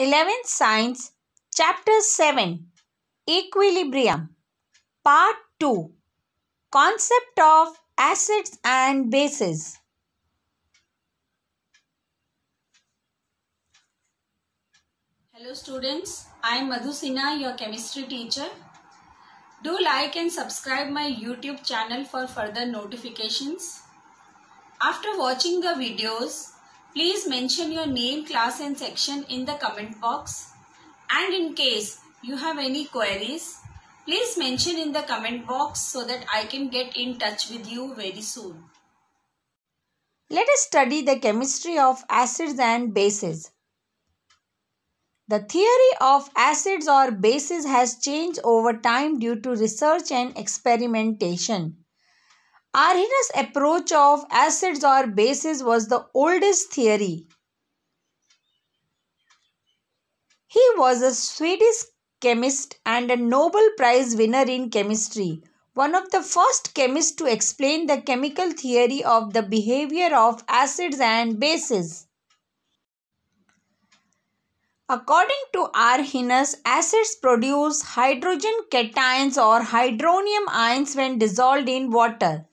11th Science, Chapter 7 Equilibrium, Part 2 Concept of Acids and Bases. Hello, students. I am Madhusina, your chemistry teacher. Do like and subscribe my YouTube channel for further notifications. After watching the videos, Please mention your name, class and section in the comment box. And in case you have any queries, please mention in the comment box so that I can get in touch with you very soon. Let us study the chemistry of acids and bases. The theory of acids or bases has changed over time due to research and experimentation. Arrhenius' approach of acids or bases was the oldest theory. He was a Swedish chemist and a Nobel Prize winner in chemistry, one of the first chemists to explain the chemical theory of the behavior of acids and bases. According to Arrhenius, acids produce hydrogen cations or hydronium ions when dissolved in water.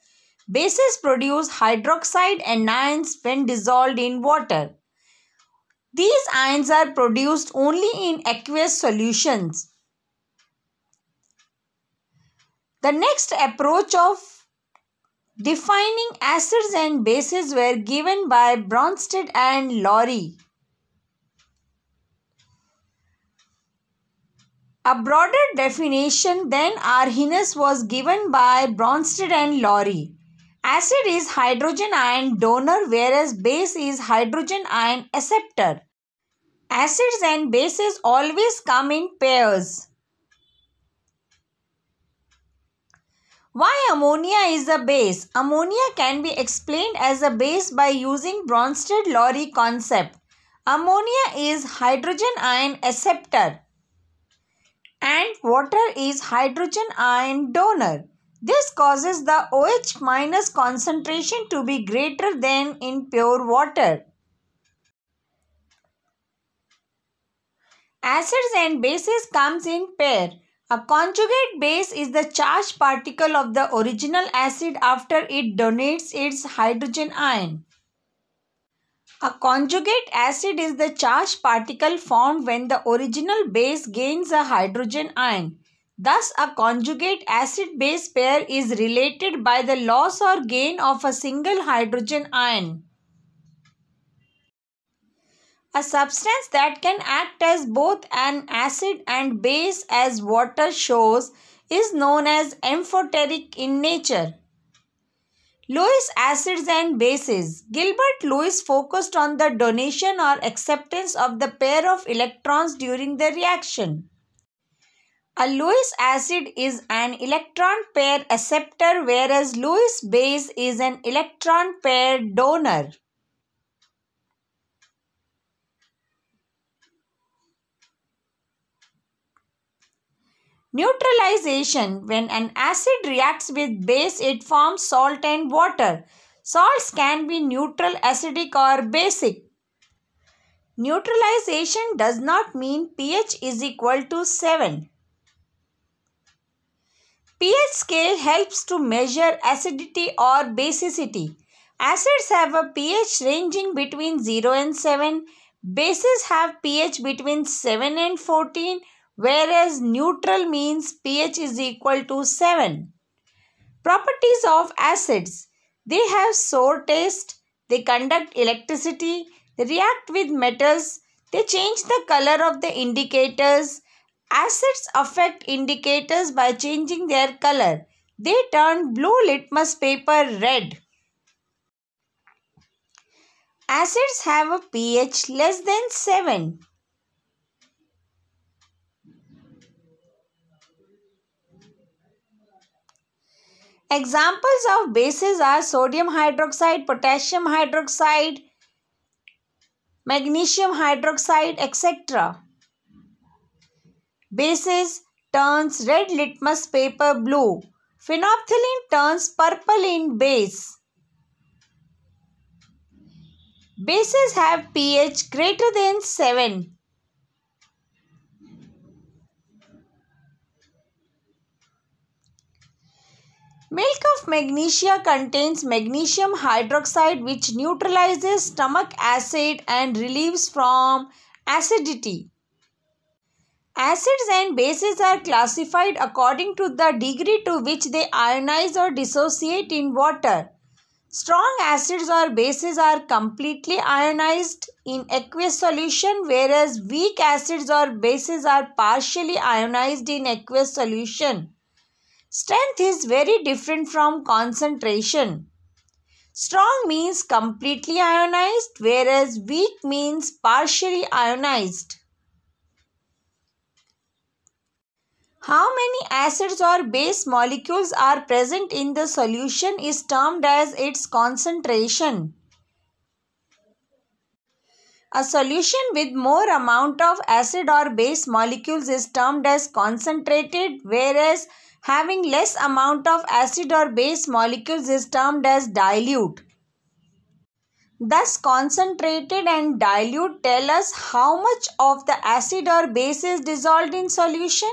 Bases produce hydroxide anions when dissolved in water. These ions are produced only in aqueous solutions. The next approach of defining acids and bases were given by Bronsted and Lowry. A broader definition than Arrhenius was given by Bronsted and Lowry. Acid is hydrogen ion donor whereas base is hydrogen ion acceptor. Acids and bases always come in pairs. Why ammonia is a base? Ammonia can be explained as a base by using Bronsted-Lowry concept. Ammonia is hydrogen ion acceptor and water is hydrogen ion donor. This causes the OH minus concentration to be greater than in pure water. Acids and bases comes in pair. A conjugate base is the charged particle of the original acid after it donates its hydrogen ion. A conjugate acid is the charged particle formed when the original base gains a hydrogen ion. Thus, a conjugate acid-base pair is related by the loss or gain of a single hydrogen ion. A substance that can act as both an acid and base as water shows is known as amphoteric in nature. Lewis acids and bases. Gilbert Lewis focused on the donation or acceptance of the pair of electrons during the reaction. A Lewis acid is an electron pair acceptor whereas Lewis base is an electron pair donor. Neutralization. When an acid reacts with base, it forms salt and water. Salts can be neutral, acidic or basic. Neutralization does not mean pH is equal to 7 pH scale helps to measure acidity or basicity. Acids have a pH ranging between 0 and 7. Bases have pH between 7 and 14 whereas neutral means pH is equal to 7. Properties of acids. They have sour taste. They conduct electricity. They react with metals. They change the color of the indicators. Acids affect indicators by changing their color. They turn blue litmus paper red. Acids have a pH less than 7. Examples of bases are sodium hydroxide, potassium hydroxide, magnesium hydroxide, etc bases turns red litmus paper blue. Phenolphthalein turns purple in base. Bases have pH greater than 7. Milk of magnesia contains magnesium hydroxide which neutralizes stomach acid and relieves from acidity. Acids and bases are classified according to the degree to which they ionize or dissociate in water. Strong acids or bases are completely ionized in aqueous solution whereas weak acids or bases are partially ionized in aqueous solution. Strength is very different from concentration. Strong means completely ionized whereas weak means partially ionized. How many acids or base molecules are present in the solution is termed as its concentration. A solution with more amount of acid or base molecules is termed as concentrated whereas having less amount of acid or base molecules is termed as dilute. Thus concentrated and dilute tell us how much of the acid or base is dissolved in solution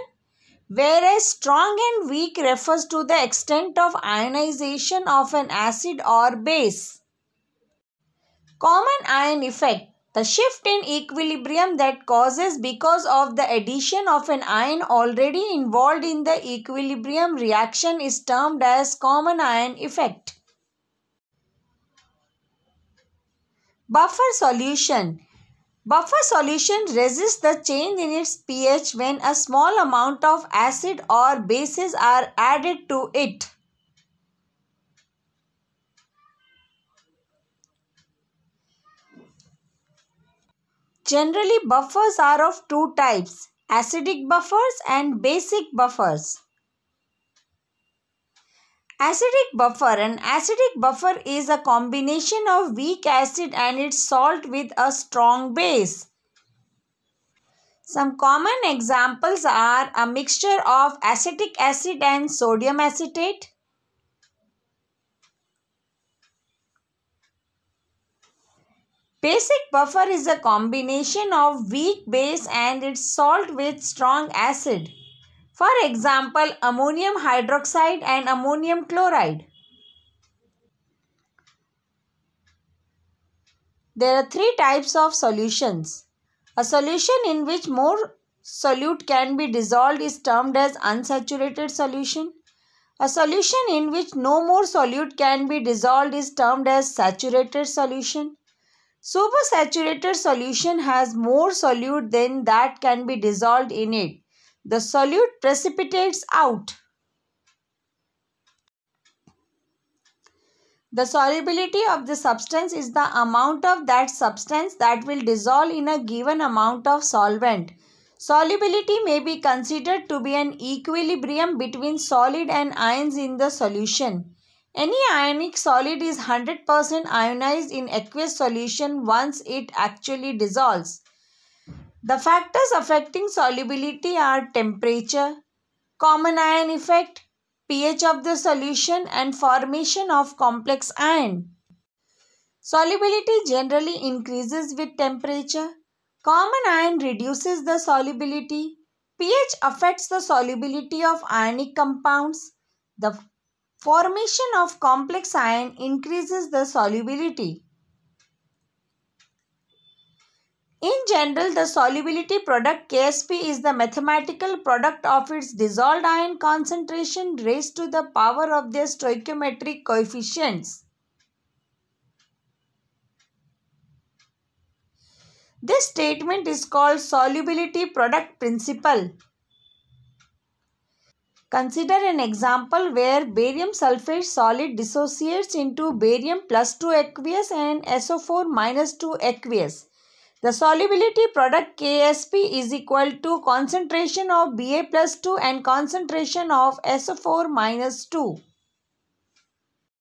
whereas strong and weak refers to the extent of ionization of an acid or base. Common ion effect the shift in equilibrium that causes because of the addition of an ion already involved in the equilibrium reaction is termed as common ion effect. Buffer solution Buffer solution resists the change in its pH when a small amount of acid or bases are added to it. Generally buffers are of two types, acidic buffers and basic buffers. Acidic buffer. An acidic buffer is a combination of weak acid and its salt with a strong base. Some common examples are a mixture of acetic acid and sodium acetate. Basic buffer is a combination of weak base and its salt with strong acid. For example, ammonium hydroxide and ammonium chloride. There are three types of solutions. A solution in which more solute can be dissolved is termed as unsaturated solution. A solution in which no more solute can be dissolved is termed as saturated solution. Supersaturated solution has more solute than that can be dissolved in it. The solute precipitates out. The solubility of the substance is the amount of that substance that will dissolve in a given amount of solvent. Solubility may be considered to be an equilibrium between solid and ions in the solution. Any ionic solid is 100% ionized in aqueous solution once it actually dissolves. The factors affecting solubility are temperature, common ion effect, pH of the solution and formation of complex ion. Solubility generally increases with temperature. Common ion reduces the solubility. pH affects the solubility of ionic compounds. The formation of complex ion increases the solubility. In general, the solubility product KSP is the mathematical product of its dissolved ion concentration raised to the power of their stoichiometric coefficients. This statement is called solubility product principle. Consider an example where barium sulfate solid dissociates into barium plus 2 aqueous and SO4 minus 2 aqueous. The solubility product KSP is equal to concentration of Ba plus 2 and concentration of SO4 minus 2.